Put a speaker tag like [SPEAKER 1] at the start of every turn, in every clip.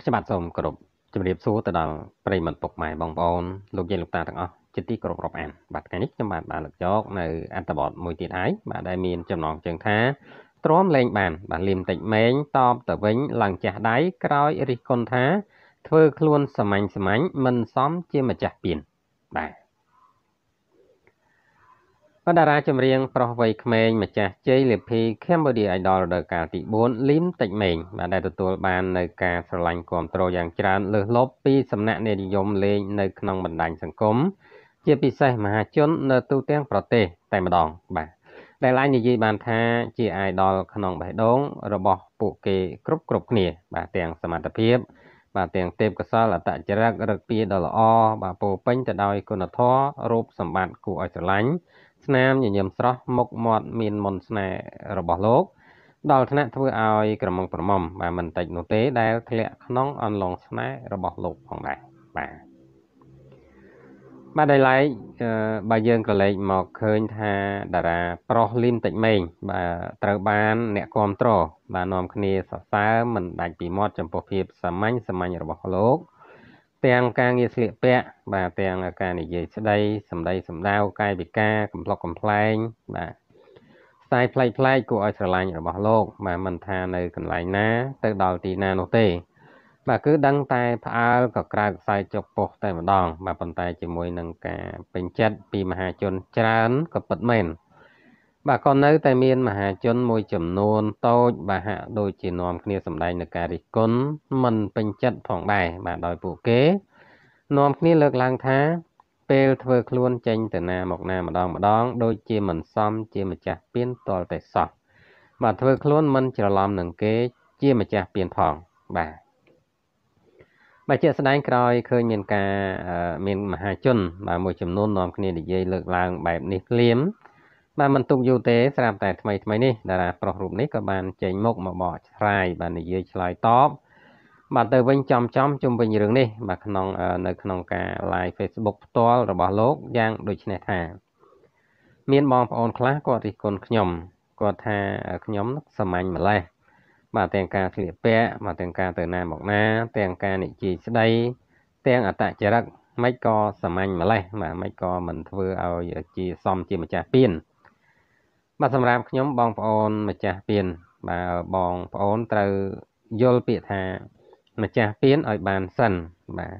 [SPEAKER 1] ខ្ញុំបាទសូមគោរពជំរាបសួរទៅដល់ប្រិយមិត្តពុកម៉ែបងប្អូនលោកយាយលោកតាទាំងអស់ជាទីគោរពរាប់អានបាទថ្ងៃនេះខ្ញុំបាទបានលើកយកនៅអត្ថបទមួយទៀតហើយបាទដែលមានចំណងជើងថាទ្រាំលែងបាន បាទលឹមតិចម៉េង តបទៅវិញឡើងចាស់ដៃក្រោយរិះគន់ថាធ្វើខ្លួនសាមញ្ញសាមញ្ញមិនសមជាម្ចាស់ពៀនបាទក៏តារាចម្រៀងប្រុសវ័យក្មេងម្ចាស់ជ័យលាភី Cambodia Idol រដូវកាលទី4លីមតិចមេងបានដែលទទួលបាននៅការស្រឡាញ់គ្រប់គ្រងយ៉ាងច្រើនលើសលប់ពីសំណាក់អ្នកនិយមលេងនៅក្នុងបណ្ដាញសង្គមជាពិសេសមហាជននៅទូទាំងប្រទេស តែម្ដង បាទដែលឡាញនិយាយបានថាជា Idol ក្នុងបេះដូង របស់ពួកគេគ្រប់គ្រប់គ្នា បាទទាំងសមត្ថភាពបាទទាំងទេពកសលអតចរិតរឹកពីដ៏ល្អបាទពោពេញទៅដោយគុណធម៌រូបសម្បត្តិគួរឲ្យស្រឡាញ់ស្នាមញញឹមស្រស់មុខមាត់មានមន្តស្នេហ៍របស់លោកដល់ថ្នាក់ធ្វើឲ្យក្រមុំប្រមុំបាទមិនតិចនោះទេដែលធ្លាក់ក្នុងអន្លង់ស្នេហ៍របស់លោកផងដែរបាទបាទដោយឡែកបើយើងក៏លេចមកឃើញថាតារាប្រុសលីនតិចម៉េងបាទត្រូវបាន អ្នកគ្រប់ត្របាទនាំគ្នាសរសើរមិនដាច់ពីមាត់ចំពោះភាពសាមញ្ញសាមញ្ញរបស់លោកទាំងការងារស្លៀកពាក់បាទទាំងការនិយាយស្ដីសម្ដីសម្ដៅកាយវិការកំប្លុកកំប្លែងបាទស្ទាយផ្លែកផ្លែកគួរឲ្យស្រឡាញ់របស់លោកបាទមិនថានៅកន្លែងណា ទៅដល់ទីណានោះទេបាទគឺដឹងតែផ្អើលក៏ក្រៅខ្សែចុកពោះតែម្ដង បាទប៉ុន្តែជាមួយនឹងការពេញចិត្តពីមហាជនច្រើនក៏ពិតមែនបាទក៏នៅតែមានមហាជនមួយចំនួនតូចបាទហាក់ដូចជានាំគ្នាសម្ដែងនៅការរិះគន់មិនពេញចិត្តផងដែរបាទដោយពួកគេនាំគ្នាលើកឡើងថា ពេលធ្វើខ្លួនចេញទៅណាមកណាម្ដងម្ដង ដូចជាមិនសមជាម្ចាស់ពៀនតលតែសោះបាទធ្វើខ្លួនមិនច្រឡំនឹងគេជាម្ចាស់ពៀនផងបាទបាទជាស្ដែងក្រោយឃើញមានការមាន មហាជន បាទមួយចំនួននាំគ្នានិយាយលើកឡើង បែបនេះក្លៀមបាទមិនទុកយូរទេស្រាប់តែថ្មីថ្មីនេះតារាប្រុសរូបនេះក៏បានចេញមុខមកបកស្រាយបាទនិយាយឆ្លើយតបបាទទៅវិញចំចំជុំវិញរឿងនេះបាទក្នុង នៅក្នុងការ live Facebook ផ្ទាល់របស់លោកយ៉ាងដូចនេះថាមានបងប្អូនខ្លះគាត់រិះគន់ខ្ញុំគាត់ថាខ្ញុំសាមញ្ញម្លេះបាទទាំងការស្លៀកពាក់បាទទាំងការទៅណាមកណា ទាំងការនិយាយស្ដី ទាំងអតចរិតមិនក៏សាមញ្ញម្លេះបាទមិនក៏មិនធ្វើឲ្យជាសំជាម្ចាស់ពៀនបាទសម្រាប់ខ្ញុំបងប្អូនម្ចាស់ពៀនបាទបងប្អូនត្រូវយល់ពាក្យថា ម្ចាស់ពៀនឲ្យបានសិនបាទ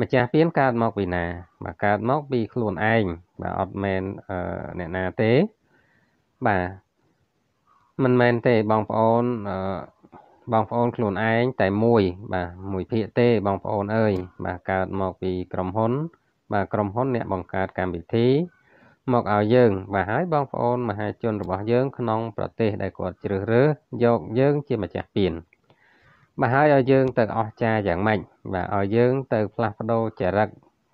[SPEAKER 1] ម្ចាស់ពៀនកើតមកពីណាបាទកើតមកពីខ្លួនឯងបាទអត់មែនអ្នកណាទេបាទមិនមែនទេបងប្អូនអឺបងប្អូនខ្លួនឯងតែមួយ បាទមួយភាគទេបងប្អូនអើយបាទកើតមកពីក្រុមហ៊ុន បាទក្រុមហ៊ុនអ្នកបង្កើតកម្មវិធីមកឲ្យយើង បាទហើយបងប្អូនមហាជនរបស់យើង ក្នុងប្រទេសដែលគាត់ជ្រើសរើសយកយើងជាម្ចាស់ពានបាទហើយឲ្យយើង ទៅអស្ចារយ៉ាងម៉េចបាទឲ្យយើងទៅផ្លាស់ប្ដូរចរិត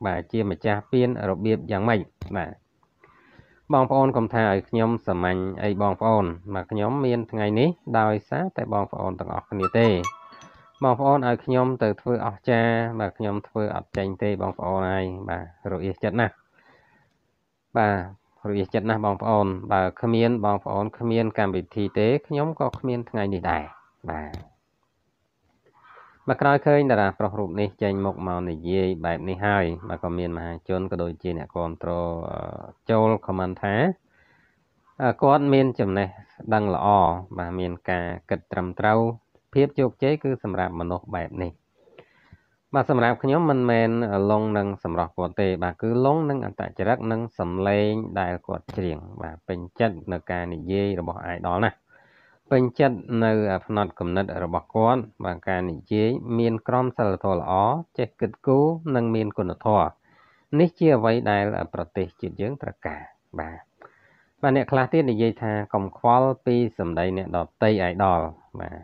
[SPEAKER 1] បាទជាម្ចាស់ពានរបៀបយ៉ាងម៉េចបាទបងប្អូនកុំថាឲ្យខ្ញុំសាមញ្ញអីបងប្អូនមកខ្ញុំមានថ្ងៃនេះដោយសារតែបងប្អូនទាំងអស់គ្នាទេ បងប្អូនឲ្យខ្ញុំ ទៅធ្វើអស្ចារ្យបាទខ្ញុំធ្វើអត់ចាញ់ទេបងប្អូនហើយបាទរអៀសចិត្តណាស់បាទរអៀសចិត្តណាស់បងប្អូនបើគ្មាន បងប្អូនគ្មាន កម្មវិធីទេខ្ញុំក៏គ្មាន ថ្ងៃនេះដែរបាទបើក្រោយឃើញតារាប្រុសរូបនេះចេញមកមកនិយាយបែបនេះហើយបើក៏មានមហាជនក៏ដូចជាអ្នកគ្រប់គ្រងចូល comment ថាគាត់មានចំណេះដឹងល្អបាទមានការគិតត្រឹមត្រូវភាពជោគជ័យគឺសម្រាប់មនុស្សបែបនេះបាទសម្រាប់ខ្ញុំមិនមែនលងនឹងសម្រាប់គាត់ទេបាទគឺលងនឹងអន្តចរិតនិងសំឡេង ដែលគាត់ច្រៀងបាទពេញចិត្តនៅការនិយាយរបស់អាយដលណាពេញចិត្តនៅផ្នត់គំនិតរបស់គាត់បើការនិយាយមានក្រមសីលធម៌ល្អចេះគិតគូរនិងមានគុណធម៌នេះជាអ្វីដែលប្រទេសជាតិយើងត្រូវការបាទបាទអ្នកខ្លះទៀតនិយាយថាកំខ្វល់ពីសម្ដីអ្នកដតីអាយដល់បាទ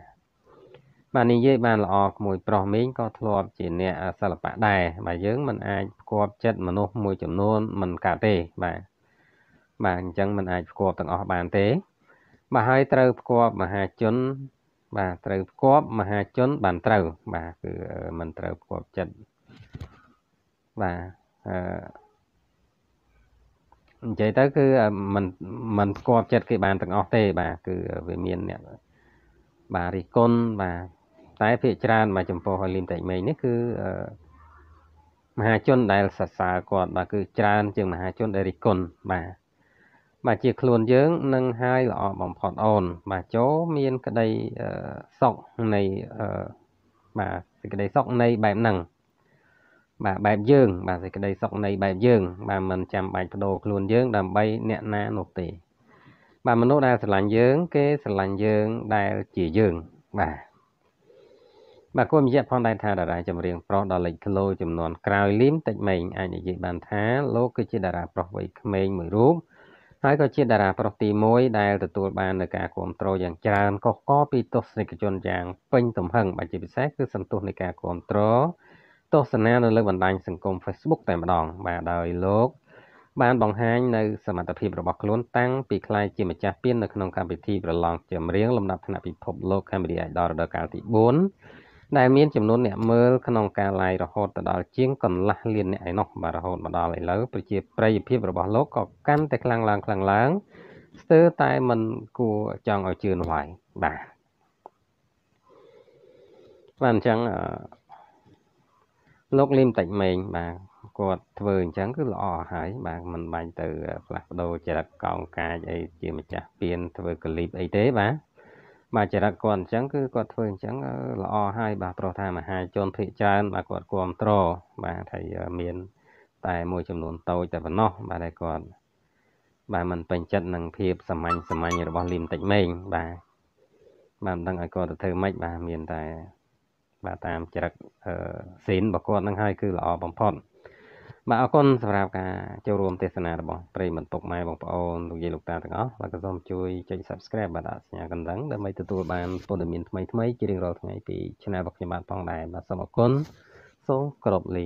[SPEAKER 1] បាទនិយាយបានល្អក្មួយប្រុសមីងក៏ធ្លាប់ជាអ្នកសិល្បៈដែរបាទយើងមិនអាចផ្គាប់ចិត្តមនុស្សមួយចំនួនមិនកើតទេបាទបាទអញ្ចឹងមិនអាចផ្គាប់ទាំងអស់បានទេបាទហើយត្រូវផ្គាប់មហាជនបាទត្រូវផ្គាប់មហាជន បានត្រូវបាទគឺมันត្រូវផ្គាប់ចិត្តបាទអឺនិយាយទៅគឺมันมันផ្គាប់ចិត្តគេបានទាំងអស់ទេបាទគឺវាមានអ្នកបាទរិះគន់បាទតែភាកច្រើនបាទចំពោះហើយលីមតេមេងនេះគឺមហាជនដែលសរសើរគាត់ បាទគឺច្រើនជាងមហាជន ដែលរិះគន់បាទបាទជាខ្លួនយើងនឹងហើយល្អបំផុតអូន បាទចូលមានក្តីសុខនៃបាទសេចក្តីសុខនៃបែបហ្នឹងបាទបែបយើង បាទសេចក្តីសុខនៃបែបយើងបាទមិនចាំបាច់បដូរខ្លួនយើងដើម្បីអ្នកណានោះទេបាទមនុស្សដែលស្រឡាញ់យើង គេស្រឡាញ់យើងដែលជាយើងបាទបាទគួរបញ្ជាក់ផងដែរថាតារាចម្រៀងប្រុសដល់លេចធ្លោចំនួនក្រោយលីមតិចម៉េងអាចនិយាយបានថាលោកគឺជាតារាប្រុសវ័យក្មេងមួយរូបហើយក៏ជាតារាប្រុសទី1ដែលទទួលបាននូវការគាំទ្រយ៉ាងច្រើនកុះកពីទស្សនិកជនយ៉ាងពេញទំហឹងបាទជាពិសេសគឺសន្ទុះនៃការគាំទ្រទស្សនានៅលើបណ្ដាញសង្គម Facebook តែម្ដងបាទដោយលោកបានបង្ហាញនៅសមត្ថភាពរបស់ខ្លួនតាំងពីខ្លាយជាម្ចាស់ពាននៅក្នុងកម្មវិធីប្រឡងចម្រៀងលំដាប់ថ្នាក់ពិភពលោក Comedy Idol រដូវកាលទី4ដែលមានចំនួនអ្នកមើលក្នុងការ live រហូតដល់ជាងកន្លះលានអ្នកឯណោះបាទរហូតមកដល់ឥឡូវប្រជា ប្រិយភាពរបស់លោកក៏កាន់តែខ្លាំងឡើងខ្លាំងឡើងស្ទើរតែមិនគួរចង់ឲ្យជឿនោះឡើយបាទបានអញ្ចឹងលោកលឹមតិចម៉េងបាទគាត់ធ្វើអញ្ចឹងគឺល្អហើយបាទមិនបាញ់ទៅផ្លាស់ប្ដូរចរិតកោងកាចអីជាម្ចាស់ពៀនធ្វើកលីបអីទេបាទបាទចរិតគាត់អញ្ចឹងគឺគាត់ធ្វើអញ្ចឹងល្អហើយបាទព្រោះថាមហាជនភិកច្រើនបាទគាត់គ្រប់ត្របាទថាមានតែមួយចំនួនតូចតែប៉ុណ្ណោះ បាទតែគាត់បាទมันពេញចិត្តនឹងភាពសាមញ្ញសាមញ្ញរបស់លីមតិចម៉េង បាទបាទមិនដឹងឲ្យគាត់ទៅធ្វើម៉េចបាទមានតែបាទតាមចរិតអឺសេនរបស់គាត់ហ្នឹងហើយគឺល្អបំផុតបាទបាទអរគុណសម្រាប់ការចូលរួមទេសនារបស់ប្រិយមិត្តពុកម៉ែបងប្អូនលោកយាយលោកតាទាំងអស់បាទក៏សូមជួយចុច Subscribe បាទដាក់សញ្ញាកណ្ដឹងដើម្បីទទួលបានព័ត៌មានថ្មីៗជារៀងរាល់ថ្ងៃពី Channel របស់ខ្ញុំបាទផងដែរបាទសូមអរគុណសូមគោរពលា